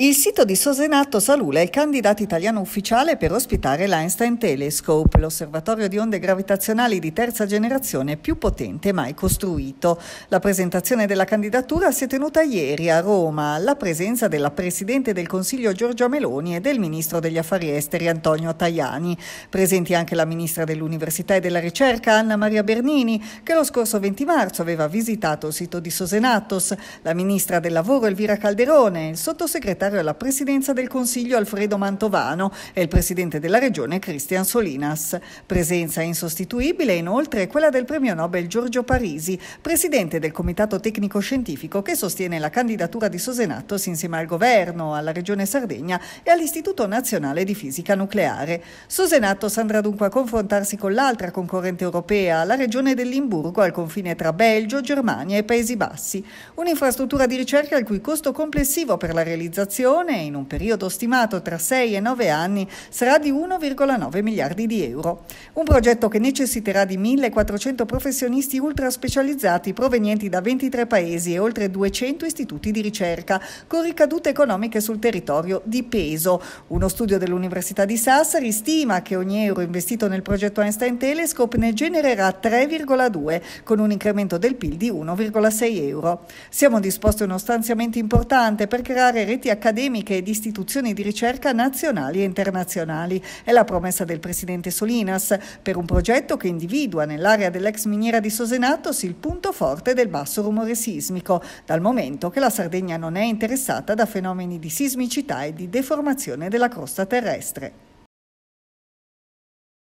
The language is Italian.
Il sito di Sosenato Salula è il candidato italiano ufficiale per ospitare l'Einstein Telescope, l'osservatorio di onde gravitazionali di terza generazione più potente mai costruito. La presentazione della candidatura si è tenuta ieri a Roma, alla presenza della Presidente del Consiglio Giorgia Meloni e del Ministro degli Affari Esteri Antonio Tajani. Presenti anche la Ministra dell'Università e della Ricerca Anna Maria Bernini, che lo scorso 20 marzo aveva visitato il sito di Sosenatos, la Ministra del Lavoro Elvira Calderone, il sottosegretario segretario alla presidenza del Consiglio Alfredo Mantovano e il presidente della regione Cristian Solinas. Presenza insostituibile inoltre è quella del premio Nobel Giorgio Parisi, presidente del comitato tecnico scientifico che sostiene la candidatura di Sosenatos insieme al governo, alla regione Sardegna e all'Istituto Nazionale di Fisica Nucleare. Sosenatos andrà dunque a confrontarsi con l'altra concorrente europea, la regione del Limburgo al confine tra Belgio, Germania e Paesi Bassi. Un'infrastruttura di ricerca il cui costo complessivo per la realizzazione inflazione in un periodo stimato tra 6 e 9 anni sarà di 1,9 miliardi di euro. Un progetto che necessiterà di 1.400 professionisti ultra specializzati provenienti da 23 paesi e oltre 200 istituti di ricerca, con ricadute economiche sul territorio di peso. Uno studio dell'Università di Sassari stima che ogni euro investito nel progetto Einstein Telescope ne genererà 3,2, con un incremento del PIL di 1,6 euro. Siamo disposti a uno stanziamento importante per creare reti accademiche ed istituzioni di ricerca nazionali e internazionali. È la promessa del presidente Solinas, per un progetto che individua nell'area dell'ex miniera di Sosenatos il punto forte del basso rumore sismico, dal momento che la Sardegna non è interessata da fenomeni di sismicità e di deformazione della crosta terrestre.